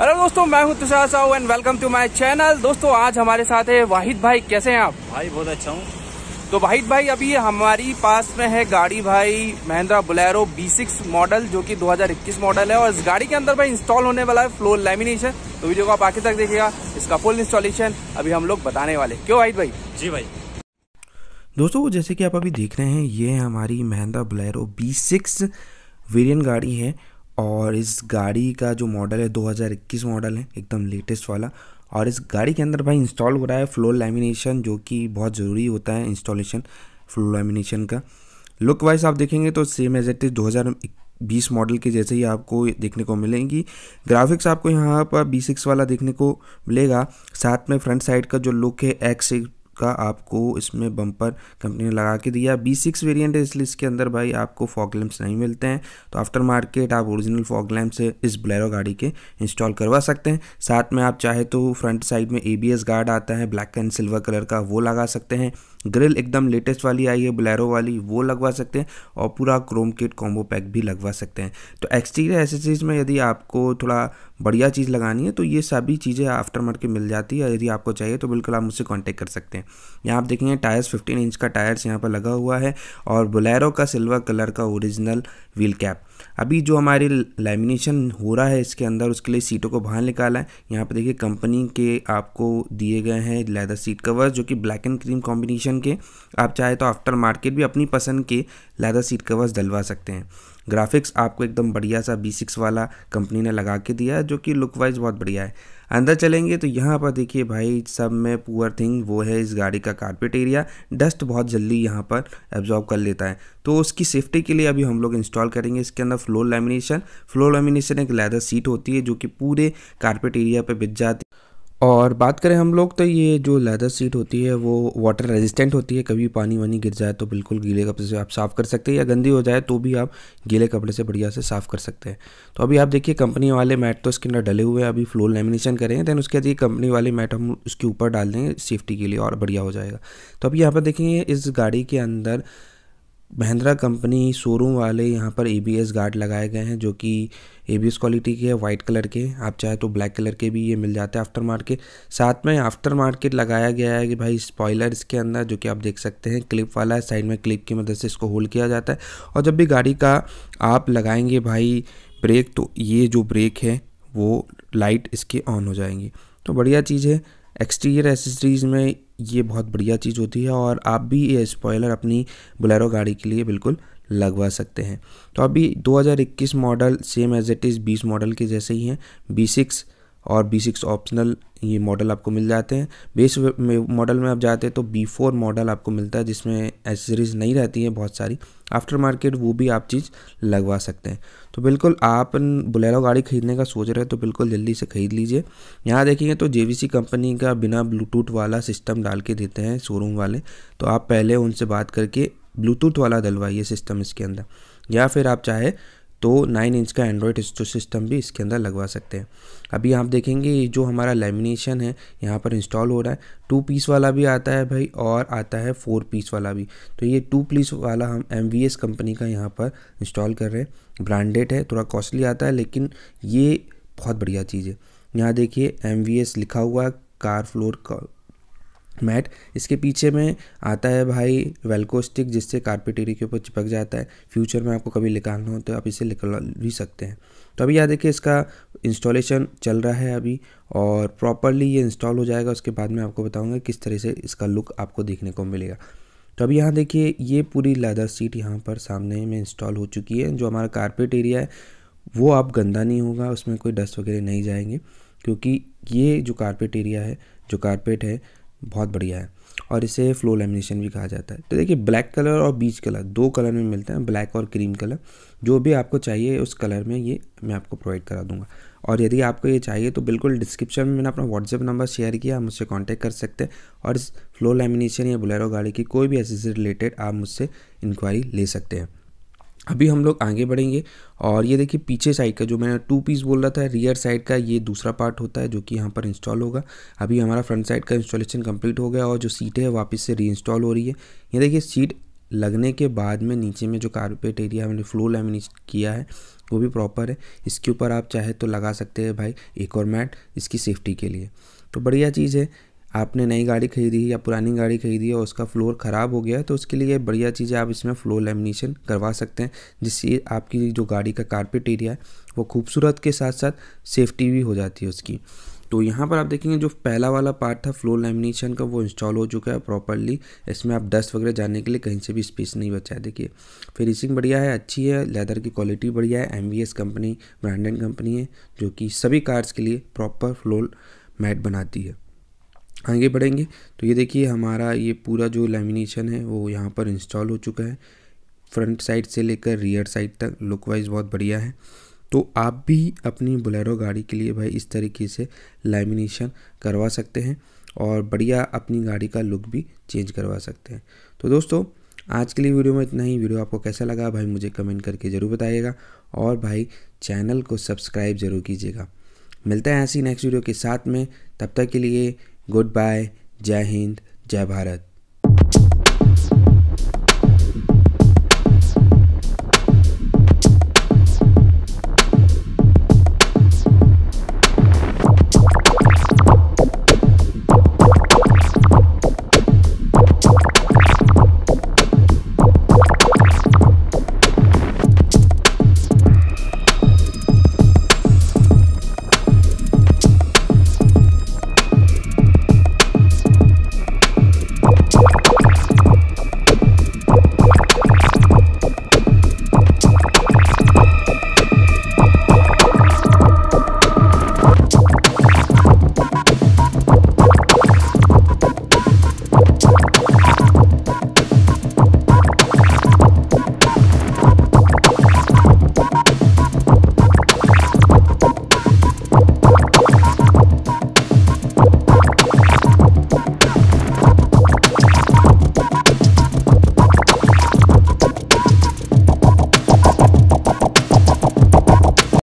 hello दोस्तों मैं हूं Tushar Sahu and welcome to my channel दोस्तों आज हमारे साथ है वाहिद भाई कैसे हैं आप भाई बहुत अच्छा हूँ तो वाहिद भाई अभी हमारी पास में है गाड़ी भाई महिंद्रा बुलेरो B6 मॉडल जो कि 2021 मॉडल है और इस गाड़ी के अंदर भाई इंस्टॉल होने वाला है फ्लोर लेमिनेशन तो वीडियो को आप आखिर तक देखिएगा इसका फुल इंस्टॉलेशन अभी हम लोग बताने वाले क्यों वाहिद भाई जी भाई दोस्तों जैसे कि आप अभी देख रहे हैं ये हमारी महिंद्रा बुलेरो बी सिक्स गाड़ी है और इस गाड़ी का जो मॉडल है 2021 मॉडल है एकदम लेटेस्ट वाला और इस गाड़ी के अंदर भाई इंस्टॉल हो रहा है फ्लोर लैमिनेशन जो कि बहुत ज़रूरी होता है इंस्टॉलेशन फ्लोर लैमिनेशन का लुक वाइज आप देखेंगे तो सेम एज एट इज दो बीस मॉडल के जैसे ही आपको देखने को मिलेंगी ग्राफिक्स आपको यहाँ पर बी सिक्स वाला देखने को मिलेगा साथ में फ्रंट साइड का जो लुक है एक्स का आपको इसमें बम्पर कंपनी ने लगा के दिया बी सिक्स वेरियंट है इसलिए इसके अंदर भाई आपको फॉग लैम्प्स नहीं मिलते हैं तो आफ्टर मार्केट आप ओरिजिनल फॉग लैम्प्स इस ब्लैरो गाड़ी के इंस्टॉल करवा सकते हैं साथ में आप चाहे तो फ्रंट साइड में ए गार्ड आता है ब्लैक एंड सिल्वर कलर का वो लगा सकते हैं ग्रिल एकदम लेटेस्ट वाली आई है ब्लैरो वाली वो लगवा सकते हैं और पूरा क्रोम किट कॉम्बो पैक भी लगवा सकते हैं तो एक्सटीरियर एसेसरीज में यदि आपको थोड़ा बढ़िया चीज़ लगानी है तो ये सभी चीज़ें आफ्टर मार्केट मिल जाती है यदि आपको चाहिए तो बिल्कुल आप मुझसे कॉन्टैक्ट कर सकते हैं यहाँ आप देखेंगे टायर्स फिफ्टीन इंच का टायर्स यहाँ पर लगा हुआ है और बुलैरो का सिल्वर कलर का ओरिजिनल व्हील कैप अभी जो हमारे लेमिनेशन हो रहा है इसके अंदर उसके लिए सीटों को बाहर निकाला है यहाँ पर देखिए कंपनी के आपको दिए गए हैं लेदर सीट कवर्स जो कि ब्लैक एंड क्रीम कॉम्बिनेशन के आप चाहे तो आफ्टर मार्केट भी अपनी पसंद के लेदर सीट कवर्स डलवा सकते हैं ग्राफिक्स आपको एकदम बढ़िया सा बी सिक्स वाला कंपनी ने लगा के दिया है जो कि लुक वाइज बहुत बढ़िया है अंदर चलेंगे तो यहाँ पर देखिए भाई सब में पुअर थिंग वो है इस गाड़ी का कारपेट एरिया डस्ट बहुत जल्दी यहाँ पर एब्जॉर्ब कर लेता है तो उसकी सेफ्टी के लिए अभी हम लोग इंस्टॉल करेंगे इसके अंदर फ्लोर लेमिनेशन फ्लोर लेमिनेशन एक लेदर सीट होती है जो कि पूरे कारपेट एरिया पर बिज जाती है और बात करें हम लोग तो ये जो लेदर सीट होती है वो वाटर रेजिस्टेंट होती है कभी पानी वानी गिर जाए तो बिल्कुल गीले कपड़े से आप साफ़ कर सकते हैं या गंदी हो जाए तो भी आप गीले कपड़े से बढ़िया से साफ़ कर सकते हैं तो अभी आप देखिए कंपनी वाले मैट तो इसके अंदर डले हुए हैं अभी फ्लोर लेमिनेशन करेंगे दैन उसके बाद ये कंपनी वाले मैट हम उसके ऊपर डाल देंगे सेफ्टी के लिए और बढ़िया हो जाएगा तो अभी यहाँ पर देखेंगे इस गाड़ी के अंदर महिंद्रा कंपनी शोरूम वाले यहाँ पर ए गार्ड लगाए गए हैं जो कि ए क्वालिटी के है वाइट कलर के आप चाहे तो ब्लैक कलर के भी ये मिल जाते हैं आफ्टर मार्केट साथ में आफ्टर मार्केट लगाया गया है कि भाई स्पॉयलर इसके अंदर जो कि आप देख सकते हैं क्लिप वाला है साइड में क्लिप की मदद से इसको होल्ड किया जाता है और जब भी गाड़ी का आप लगाएंगे भाई ब्रेक तो ये जो ब्रेक है वो लाइट इसके ऑन हो जाएंगी तो बढ़िया चीज़ है एक्सटीरियर एसेसरीज़ में ये बहुत बढ़िया चीज़ होती है और आप भी ये स्पॉयलर अपनी बुलेरो गाड़ी के लिए बिल्कुल लगवा सकते हैं तो अभी 2021 model same as it is 20 model के जैसे ही हैं बी और बी ऑप्शनल ये मॉडल आपको मिल जाते हैं बेस मॉडल में आप जाते हैं तो बी फोर मॉडल आपको मिलता है जिसमें एसेसरीज नहीं रहती है बहुत सारी आफ्टर मार्केट वो भी आप चीज़ लगवा सकते हैं तो बिल्कुल आप बुलेरो गाड़ी खरीदने का सोच रहे हैं तो बिल्कुल जल्दी से ख़रीद लीजिए यहाँ देखेंगे तो जे कंपनी का बिना ब्लूटूथ वाला सिस्टम डाल के देते हैं शोरूम वाले तो आप पहले उनसे बात करके ब्लूटूथ वाला डलवाइए सिस्टम इसके अंदर या फिर आप चाहे तो नाइन इंच का एंड्रॉयड सिस्टम तो भी इसके अंदर लगवा सकते हैं अभी आप देखेंगे ये जो हमारा लेमिनेशन है यहाँ पर इंस्टॉल हो रहा है टू पीस वाला भी आता है भाई और आता है फोर पीस वाला भी तो ये टू पीस वाला हम एम कंपनी का यहाँ पर इंस्टॉल कर रहे हैं ब्रांडेड है थोड़ा कॉस्टली आता है लेकिन ये बहुत बढ़िया चीज़ है यहाँ देखिए एम लिखा हुआ है कार फ्लोर का मैट इसके पीछे में आता है भाई वेल्को स्टिक जिससे कारपेट एरिया के ऊपर चिपक जाता है फ्यूचर में आपको कभी निकालना हो तो आप इसे निकल भी सकते हैं तो अभी यहाँ देखिए इसका इंस्टॉलेशन चल रहा है अभी और प्रॉपरली ये इंस्टॉल हो जाएगा उसके बाद में आपको बताऊँगा किस तरह से इसका लुक आपको देखने को मिलेगा तो अभी यहाँ देखिए ये पूरी लेदर सीट यहाँ पर सामने में इंस्टॉल हो चुकी है जो हमारा कारपेट एरिया है वो आप गंदा नहीं होगा उसमें कोई डस्ट वगैरह नहीं जाएंगे क्योंकि ये जो कारपेट एरिया है जो कारपेट है बहुत बढ़िया है और इसे फ्लो लेमिनेशन भी कहा जाता है तो देखिए ब्लैक कलर और बीच कलर दो कलर में मिलते हैं ब्लैक और क्रीम कलर जो भी आपको चाहिए उस कलर में ये मैं आपको प्रोवाइड करा दूंगा और यदि आपको ये चाहिए तो बिल्कुल डिस्क्रिप्शन में मैंने अपना व्हाट्सएप नंबर शेयर किया आप मुझसे कॉन्टैक्ट कर सकते हैं और इस फ्लो लेमिनेशन या बुलेरो गाड़ी की कोई भी ऐसे रिलेटेड आप मुझसे इंक्वायरी ले सकते हैं अभी हम लोग आगे बढ़ेंगे और ये देखिए पीछे साइड का जो मैंने टू पीस बोल रहा था रियर साइड का ये दूसरा पार्ट होता है जो कि यहाँ पर इंस्टॉल होगा अभी हमारा फ्रंट साइड का इंस्टॉलेशन कंप्लीट हो गया और जो सीटें हैं वापस से रीइंस्टॉल हो रही है ये देखिए सीट लगने के बाद में नीचे में जो कारपेट एरिया मैंने फ्लोर लेमिनेट किया है वो भी प्रॉपर है इसके ऊपर आप चाहे तो लगा सकते हैं भाई एक और मैट इसकी सेफ्टी के लिए तो बढ़िया चीज़ है आपने नई गाड़ी खरीदी या पुरानी गाड़ी खरीदी और उसका फ्लोर ख़राब हो गया तो उसके लिए बढ़िया चीज़ है आप इसमें फ्लोर लेमिनेशन करवा सकते हैं जिससे आपकी जो गाड़ी का कारपेट एरिया है वो खूबसूरत के साथ साथ सेफ्टी भी हो जाती है उसकी तो यहाँ पर आप देखेंगे जो पहला वाला पार्ट था फ्लोर लेमिनेशन का वो इंस्टॉल हो चुका है प्रॉपरली इसमें आप डस्ट वगैरह जाने के लिए कहीं से भी स्पेस नहीं बचा है देखिए फिनिशिंग बढ़िया है अच्छी है लेदर की क्वालिटी बढ़िया है एम कंपनी ब्रांडेड कंपनी है जो कि सभी कार्स के लिए प्रॉपर फ्लोर मैट बनाती है आगे बढ़ेंगे तो ये देखिए हमारा ये पूरा जो लेमिनेशन है वो यहाँ पर इंस्टॉल हो चुका है फ्रंट साइड से लेकर रियर साइड तक लुक वाइज बहुत बढ़िया है तो आप भी अपनी बुलेरो गाड़ी के लिए भाई इस तरीके से लेमिनेशन करवा सकते हैं और बढ़िया अपनी गाड़ी का लुक भी चेंज करवा सकते हैं तो दोस्तों आज के लिए वीडियो में इतना ही वीडियो आपको कैसा लगा भाई मुझे कमेंट करके ज़रूर बताइएगा और भाई चैनल को सब्सक्राइब ज़रूर कीजिएगा मिलते हैं ऐसी नेक्स्ट वीडियो के साथ में तब तक के लिए गुड बाय जय हिंद जय भारत